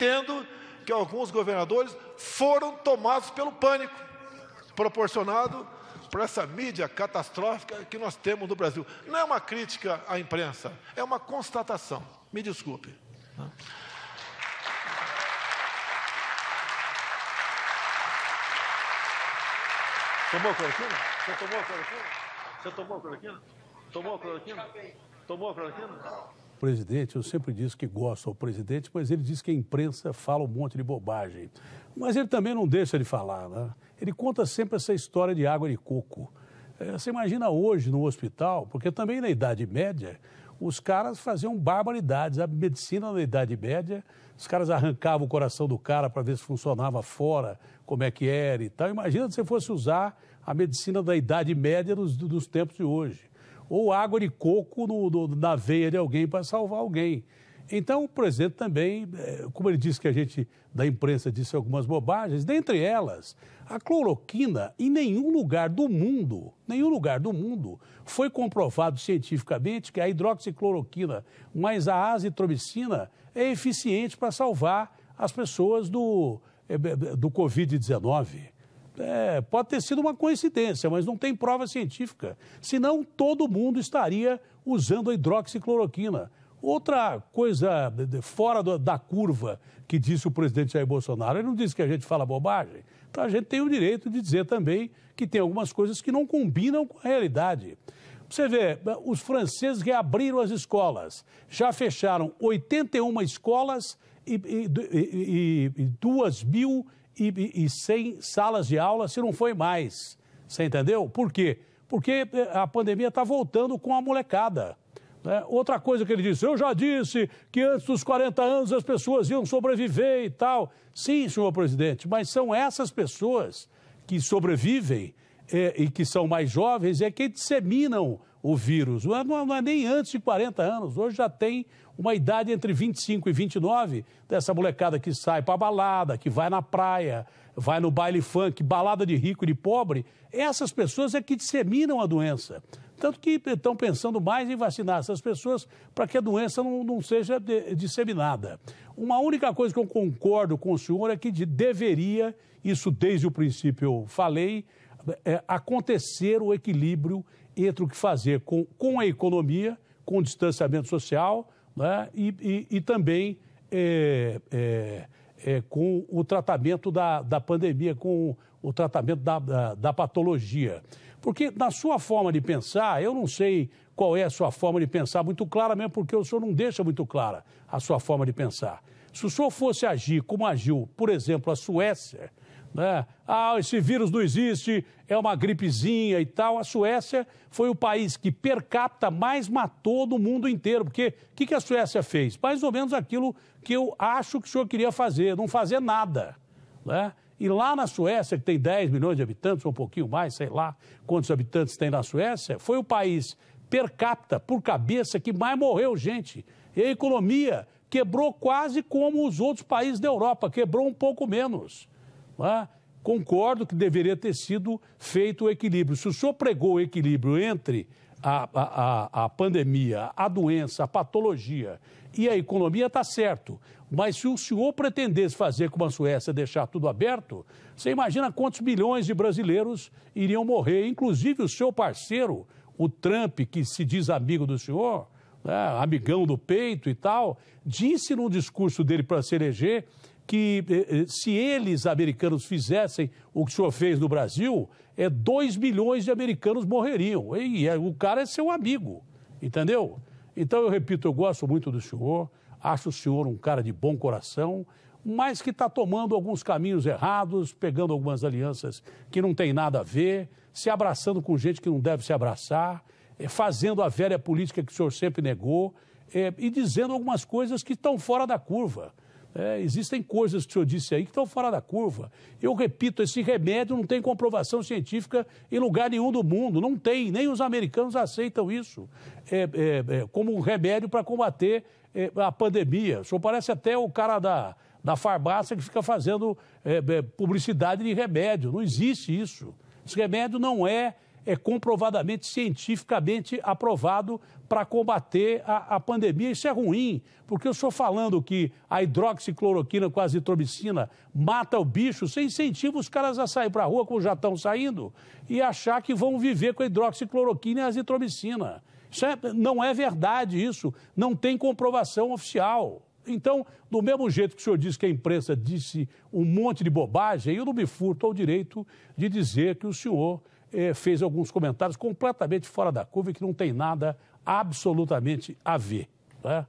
entendo que alguns governadores foram tomados pelo pânico proporcionado por essa mídia catastrófica que nós temos no Brasil. Não é uma crítica à imprensa, é uma constatação. Me desculpe. Tomou a cloroquina? Você tomou a cloroquina? Você tomou a cloroquina? Tomou a cloroquina? Tomou a cloroquina? presidente, eu sempre disse que gosto ao presidente, mas ele diz que a imprensa fala um monte de bobagem. Mas ele também não deixa de falar, né? Ele conta sempre essa história de água de coco. É, você imagina hoje no hospital, porque também na Idade Média, os caras faziam barbaridades. A medicina na Idade Média, os caras arrancavam o coração do cara para ver se funcionava fora, como é que era e tal. Imagina se você fosse usar a medicina da Idade Média dos, dos tempos de hoje ou água de coco no, no, na veia de alguém para salvar alguém. Então, o presidente também, é, como ele disse que a gente da imprensa disse algumas bobagens, dentre elas, a cloroquina em nenhum lugar do mundo, nenhum lugar do mundo, foi comprovado cientificamente que a hidroxicloroquina mais a azitromicina é eficiente para salvar as pessoas do, é, é, do Covid-19. É, pode ter sido uma coincidência, mas não tem prova científica. Senão todo mundo estaria usando a hidroxicloroquina. Outra coisa fora da curva que disse o presidente Jair Bolsonaro, ele não disse que a gente fala bobagem. Então a gente tem o direito de dizer também que tem algumas coisas que não combinam com a realidade. Você vê, os franceses reabriram as escolas, já fecharam 81 escolas e, e, e, e 2 mil e, e sem salas de aula, se não foi mais. Você entendeu? Por quê? Porque eh, a pandemia está voltando com a molecada. Né? Outra coisa que ele disse, eu já disse que antes dos 40 anos as pessoas iam sobreviver e tal. Sim, senhor presidente, mas são essas pessoas que sobrevivem é, e que são mais jovens é que disseminam o vírus. Não é, não é, é nem antes de 40 anos. Hoje já tem uma idade entre 25 e 29 dessa molecada que sai para balada, que vai na praia, vai no baile funk, balada de rico e de pobre. Essas pessoas é que disseminam a doença. Tanto que estão pensando mais em vacinar essas pessoas para que a doença não, não seja de, disseminada. Uma única coisa que eu concordo com o senhor é que de, deveria, isso desde o princípio eu falei, é, acontecer o equilíbrio entre o que fazer com, com a economia, com o distanciamento social né, e, e, e, também é, é, é, com o tratamento da, da pandemia, com o tratamento da, da, da patologia. Porque, na sua forma de pensar, eu não sei qual é a sua forma de pensar muito clara, mesmo porque o senhor não deixa muito clara a sua forma de pensar. Se o senhor fosse agir como agiu, por exemplo, a Suécia, né? Ah, esse vírus não existe, é uma gripezinha e tal. A Suécia foi o país que per capita mais matou do mundo inteiro. Porque o que, que a Suécia fez? Mais ou menos aquilo que eu acho que o senhor queria fazer, não fazer nada. Né? E lá na Suécia, que tem 10 milhões de habitantes, ou um pouquinho mais, sei lá quantos habitantes tem na Suécia, foi o país per capita, por cabeça, que mais morreu gente. E a economia quebrou quase como os outros países da Europa, quebrou um pouco menos. Ah, concordo que deveria ter sido feito o equilíbrio. Se o senhor pregou o equilíbrio entre a, a, a, a pandemia, a doença, a patologia e a economia, está certo. Mas se o senhor pretendesse fazer como a Suécia, deixar tudo aberto, você imagina quantos milhões de brasileiros iriam morrer, inclusive o seu parceiro, o Trump, que se diz amigo do senhor, né, amigão do peito e tal, disse num discurso dele para se eleger que eh, eh, se eles, americanos, fizessem o que o senhor fez no Brasil, é 2 milhões de americanos morreriam. E é, o cara é seu amigo, entendeu? Então, eu repito, eu gosto muito do senhor, acho o senhor um cara de bom coração, mas que está tomando alguns caminhos errados, pegando algumas alianças que não tem nada a ver, se abraçando com gente que não deve se abraçar, eh, fazendo a velha política que o senhor sempre negou, e dizendo algumas coisas que estão fora da curva. É, existem coisas que o senhor disse aí que estão fora da curva. Eu repito, esse remédio não tem comprovação científica em lugar nenhum do mundo. Não tem, nem os americanos aceitam isso é, é, é como um remédio para combater é, a pandemia. O senhor parece até o cara da, da farmácia que fica fazendo é, publicidade de remédio. Não existe isso. Esse remédio não é é comprovadamente, cientificamente aprovado para combater a, a, pandemia. Isso é ruim, porque eu estou falando que a hidroxicloroquina com a azitromicina mata o bicho, você incentiva os caras a sair para a rua, como já estão saindo, e achar que vão viver com a hidroxicloroquina e a azitromicina. Isso é, não é verdade isso, não tem comprovação oficial. Então, do mesmo jeito que o senhor disse que a imprensa disse um monte de bobagem, eu não me furto ao direito de dizer que o senhor eh, fez alguns comentários completamente fora da curva e que não tem nada absolutamente a ver. Né?